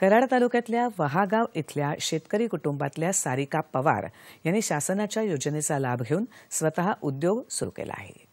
कराड तालुक्यातल्या वहागाव इथल्या शेतकरी कुटुंबातल्या सारिका पवार यांनी शासनाच्या योजनेचा लाभ घेऊन स्वतः उद्योग सुरू केला आहे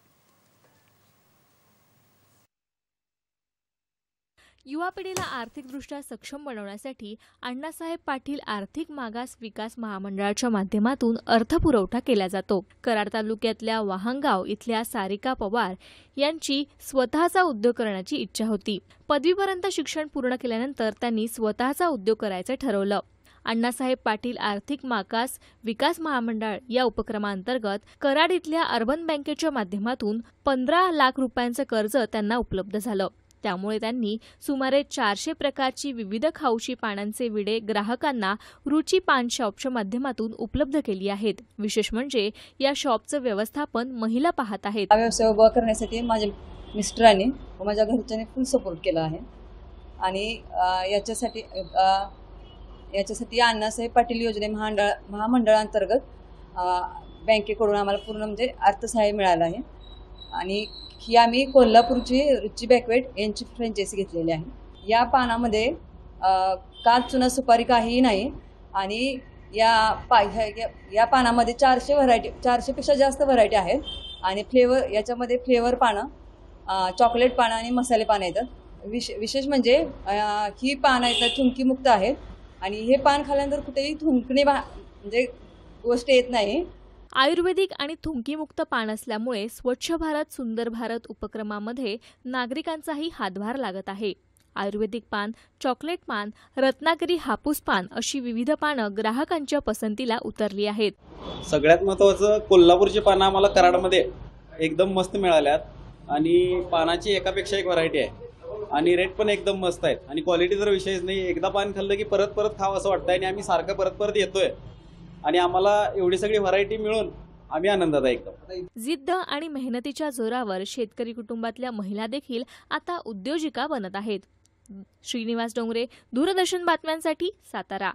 युवा पिढीला आर्थिकदृष्ट्या सक्षम बनवण्यासाठी अण्णासाहेब पाटील आर्थिक मागास विकास महामंडळाच्या माध्यमातून अर्थपुरवठा केला जातो कराड तालुक्यातल्या वाहंगाव इथल्या सारिका पवार यांची स्वतःचा उद्योग करण्याची इच्छा होती पदवीपर्यंत शिक्षण पूर्ण केल्यानंतर त्यांनी स्वतःचा उद्योग करायचं ठरवलं अण्णासाहेब पाटील आर्थिक मागास विकास महामंडळ या उपक्रमाअंतर्गत कराड इथल्या अर्बन बँकेच्या माध्यमातून पंधरा लाख रुपयांचं कर्ज त्यांना उपलब्ध झालं त्यामुळे त्यांनी सुमारे चारशे प्रकारची विविध खाऊशी पानांचे विडे ग्राहकांना रुची पान शॉपच्या माध्यमातून उपलब्ध केली आहेत विशेष म्हणजे या शॉपचं व्यवस्थापन महिला पाहत आहेत हा व्यवसाय उभा करण्यासाठी माझ्या मिस्टरांनी व माझ्या घरच्यांनी फुल सपोर्ट केला आहे आणि याच्यासाठी याच्यासाठी अण्णासाहेब पाटील योजने महामंडळ महामंडळांतर्गत बँकेकडून आम्हाला पूर्ण म्हणजे अर्थसहाय्य मिळालं आहे आणि ही आम्ही कोल्हापूरची रुची बॅकवेट यांची फ्रँचायसी घेतलेली आहे या पानामध्ये काच चुना सुपारी काहीही नाही आणि या पा ह्या या पानामध्ये चारशे व्हरायटी चारशेपेक्षा जास्त व्हरायटी आहेत आणि फ्लेवर याच्यामध्ये फ्लेवर पानं चॉकलेट पानं आणि मसाले पानं येतात विश विशेष म्हणजे ही पानं येतात थुंकीमुक्त आहेत आणि हे पान खाल्ल्यानंतर कुठेही थुंकणे म्हणजे गोष्ट येत नाही आयुर्वेदिक आणि थुंकीमुक्त पान असल्यामुळे स्वच्छ भारत सुंदर भारत उपक्रमामध्ये नागरिकांचाही हातभार लागत आहे आयुर्वेदिक पान चॉकलेट पान रत्नागिरी हापूस पान अशी विविध पानं ग्राहकांच्या पसंतीला उतरली आहेत सगळ्यात महत्वाचं कोल्हापूरची पानं आम्हाला कराडमध्ये एकदम मस्त मिळाल्यात आणि पानाची एकापेक्षा एक व्हरायटी आहे आणि रेट पण एकदम मस्त आहेत आणि क्वालिटी जर विषयच नाही एकदा पान खाल्लं की परत परत खावं असं वाटतंय आणि आम्ही सारखं परत परत येतोय आणि आम्हाला एवढी सगळी व्हरायटी मिळून आम्ही आनंदात ऐकतो जिद्द आणि मेहनतीच्या जोरावर शेतकरी कुटुंबातल्या महिला देखील आता उद्योजिका बनत आहेत श्रीनिवास डोंगरे दूरदर्शन बातम्यांसाठी सातारा